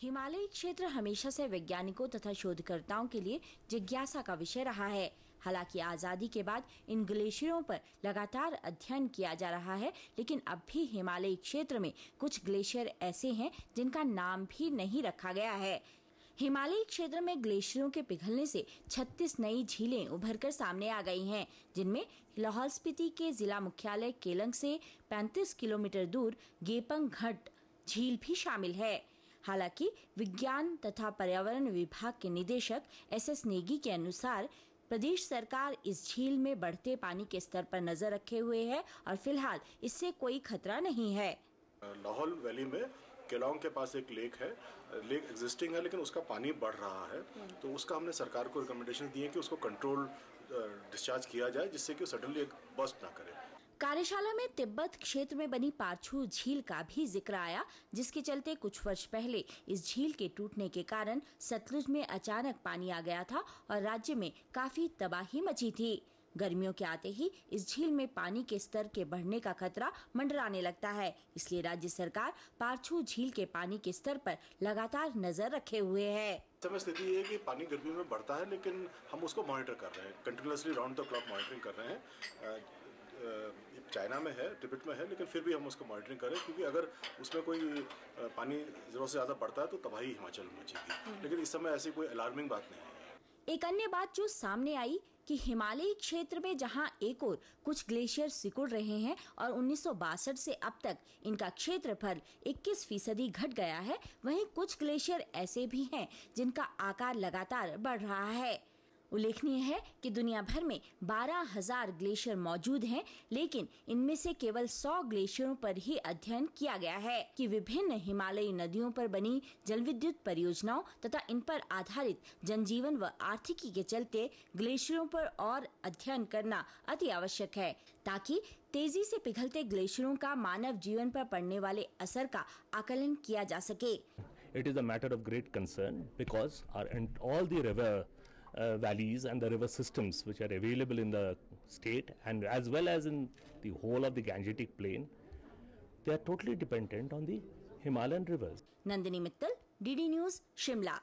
हिमालयी क्षेत्र हमेशा से वैज्ञानिकों तथा शोधकर्ताओं के लिए जिज्ञासा का विषय रहा है हालांकि आज़ादी के बाद इन ग्लेशियरों पर लगातार अध्ययन किया जा रहा है लेकिन अब भी हिमालयी क्षेत्र में कुछ ग्लेशियर ऐसे हैं जिनका नाम भी नहीं रखा गया है हिमालयी क्षेत्र में ग्लेशियरों के पिघलने से 36 नई झीलें उभरकर सामने आ गई हैं जिनमें लाहौल स्पीति के जिला मुख्यालय केलंग से 35 किलोमीटर दूर गेपंग घट झील भी शामिल है हालांकि विज्ञान तथा पर्यावरण विभाग के निदेशक एस एस नेगी के अनुसार प्रदेश सरकार इस झील में बढ़ते पानी के स्तर पर नजर रखे हुए है और फिलहाल इससे कोई खतरा नहीं है लाहौल वैली में केलांग के पास एक लेक है लेक एग्जिस्टिंग है लेकिन उसका पानी बढ़ रहा है तो उसका हमने सरकार को रिकमेंडेशन दिए कि उसको कंट्रोल डिस्चार्ज किया जाए जिससे कि सडनली एक बस्ट ना करे कार्यशाला में तिब्बत क्षेत्र में बनी पारछू झील का भी जिक्र आया जिसके चलते कुछ वर्ष पहले इस झील के टूटने के कारण सतलुज में अचानक पानी आ गया था और राज्य में काफी तबाही मची थी गर्मियों के आते ही इस झील में पानी के स्तर के बढ़ने का खतरा मंडराने लगता है इसलिए राज्य सरकार पारछू झील के पानी के स्तर पर लगातार नजर रखे हुए है समय तो स्थिति ये है कि पानी गर्मी में बढ़ता है लेकिन हम उसको मॉनिटर कर रहे हैं continuously round the clock monitoring कर रहे हैं चाइना में है टिबेट में है लेकिन फिर भी हम उसको मॉनिटरिंग करें क्योंकि अगर उसमें कोई पानी ज़रूरत से ज़्यादा बढ़ता है तो तबाही हिमाचल में मचेगी हम्म। लेकिन इस समय ऐसी कोई अलार्मिंग बात नहीं है एक अन्य बात जो सामने आई कि हिमालयी क्षेत्र में जहां एक और कुछ ग्लेशियर सिकुड़ रहे हैं और उन्नीस से अब तक इनका क्षेत्रफल 21 फीसदी घट गया है वहीं कुछ ग्लेशियर ऐसे भी हैं जिनका आकार लगातार बढ़ रहा है उल्लेखनीय है कि दुनिया भर में 12,000 ग्लेशियर मौजूद हैं, लेकिन इनमें से केवल 100 ग्लेशियरों पर ही अध्ययन किया गया है कि विभिन्न हिमालयी नदियों पर बनी जल विद्युत परियोजनाओं तथा इन पर आधारित जनजीवन व आर्थिकी के चलते ग्लेशियरों पर और अध्ययन करना अति आवश्यक है ताकि तेजी से पिघलते ग्लेशियरों का मानव जीवन पर पड़ने वाले असर का आकलन किया जा सके It is a matter of great concern because our, and all the river uh, valleys and the river systems which are available in the state and as well as in the whole of the Gangetic plain, they are totally dependent on the Himalayan rivers. Nandini Mittal, DD News, Shimla.